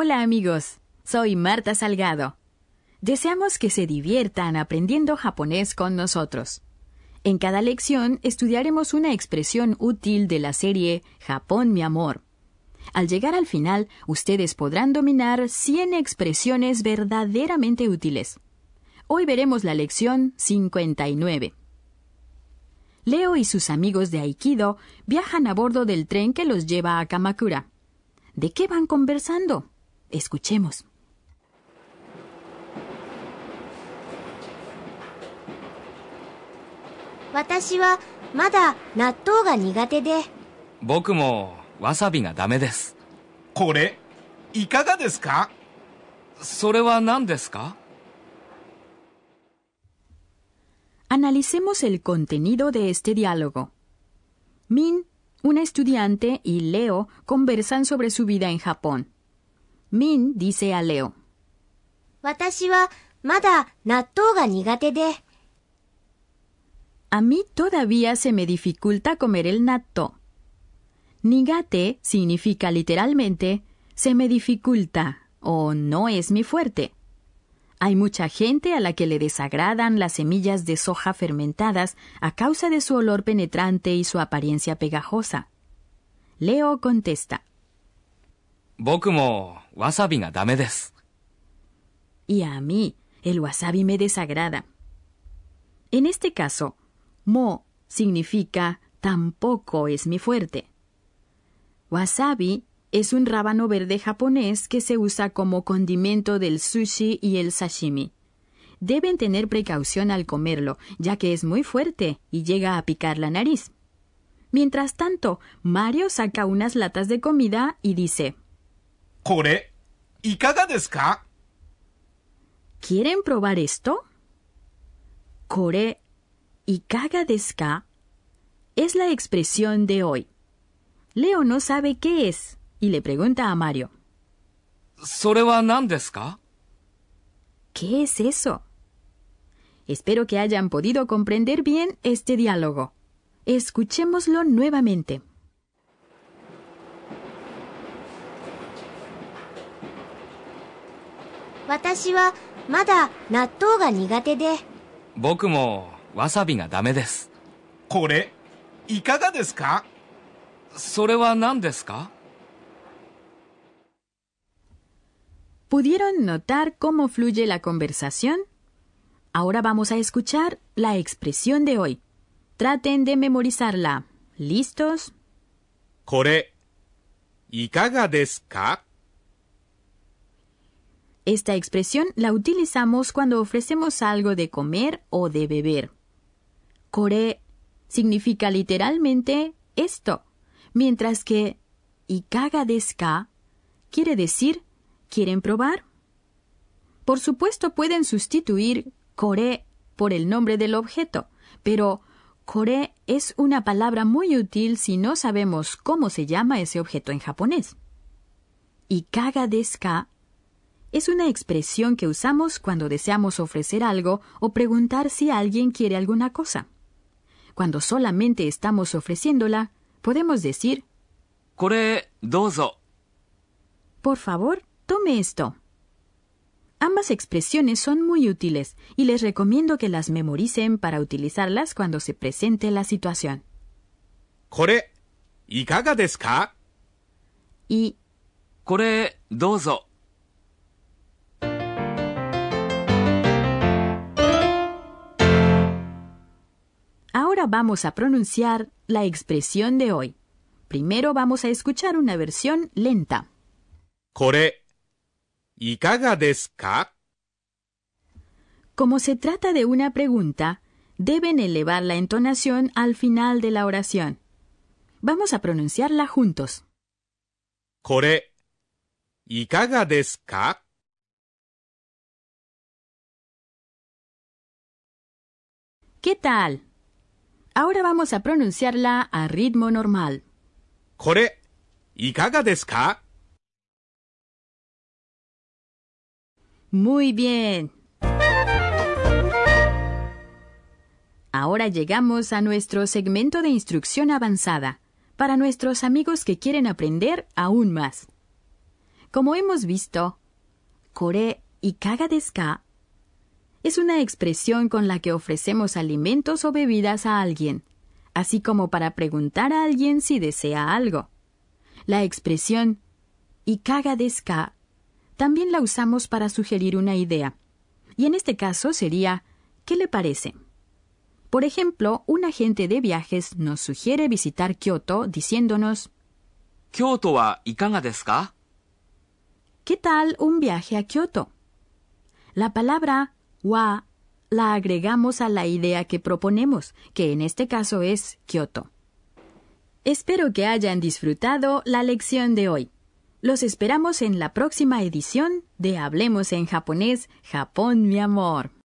Hola amigos, soy Marta Salgado. Deseamos que se diviertan aprendiendo japonés con nosotros. En cada lección estudiaremos una expresión útil de la serie Japón mi amor. Al llegar al final, ustedes podrán dominar 100 expresiones verdaderamente útiles. Hoy veremos la lección 59. Leo y sus amigos de Aikido viajan a bordo del tren que los lleva a Kamakura. ¿De qué van conversando? Escuchemos. Analicemos el contenido de este diálogo. Min, una estudiante, y Leo conversan sobre su vida en Japón. Min dice a Leo. A mí todavía se me dificulta comer el natto. Nigate significa literalmente se me dificulta o no es mi fuerte. Hay mucha gente a la que le desagradan las semillas de soja fermentadas a causa de su olor penetrante y su apariencia pegajosa. Leo contesta. Y a mí, el wasabi me desagrada. En este caso, mo significa tampoco es mi fuerte. Wasabi es un rábano verde japonés que se usa como condimento del sushi y el sashimi. Deben tener precaución al comerlo, ya que es muy fuerte y llega a picar la nariz. Mientras tanto, Mario saca unas latas de comida y dice ¿Quieren probar esto? これ、いかがですか es la expresión de hoy. Leo no sabe qué es y le pregunta a Mario. ¿Qué es eso? Espero que hayan podido comprender bien este diálogo. Escuchémoslo nuevamente. 私はまだ納豆が苦手で僕もわさびがダメですこれいかがですかそれは何ですか ¿Pudieron notar cómo fluye la conversación? Ahora vamos a escuchar la expresión de hoy. Traten de memorizarla. ¿Listos? これいかがですか esta expresión la utilizamos cuando ofrecemos algo de comer o de beber. Kore significa literalmente esto, mientras que ikaga deska quiere decir ¿quieren probar? Por supuesto pueden sustituir kore por el nombre del objeto, pero kore es una palabra muy útil si no sabemos cómo se llama ese objeto en japonés. Ikaga desu es una expresión que usamos cuando deseamos ofrecer algo o preguntar si alguien quiere alguna cosa. Cuando solamente estamos ofreciéndola, podemos decir dozo. Por favor, tome esto. Ambas expresiones son muy útiles y les recomiendo que las memoricen para utilizarlas cuando se presente la situación. "i" Y これどうぞ. Ahora vamos a pronunciar la expresión de hoy. Primero vamos a escuchar una versión lenta. Como se trata de una pregunta, deben elevar la entonación al final de la oración. Vamos a pronunciarla juntos. ¿Qué tal? Ahora vamos a pronunciarla a ritmo normal. ka? Muy bien. Ahora llegamos a nuestro segmento de instrucción avanzada, para nuestros amigos que quieren aprender aún más. Como hemos visto, Kore y desu ka es una expresión con la que ofrecemos alimentos o bebidas a alguien, así como para preguntar a alguien si desea algo. La expresión y caga también la usamos para sugerir una idea, y en este caso sería ¿qué le parece? Por ejemplo, un agente de viajes nos sugiere visitar Kioto diciéndonos Kyoto wa ikaga ¿Qué tal un viaje a Kioto? La palabra wa la agregamos a la idea que proponemos, que en este caso es Kyoto. Espero que hayan disfrutado la lección de hoy. Los esperamos en la próxima edición de Hablemos en japonés, Japón mi amor.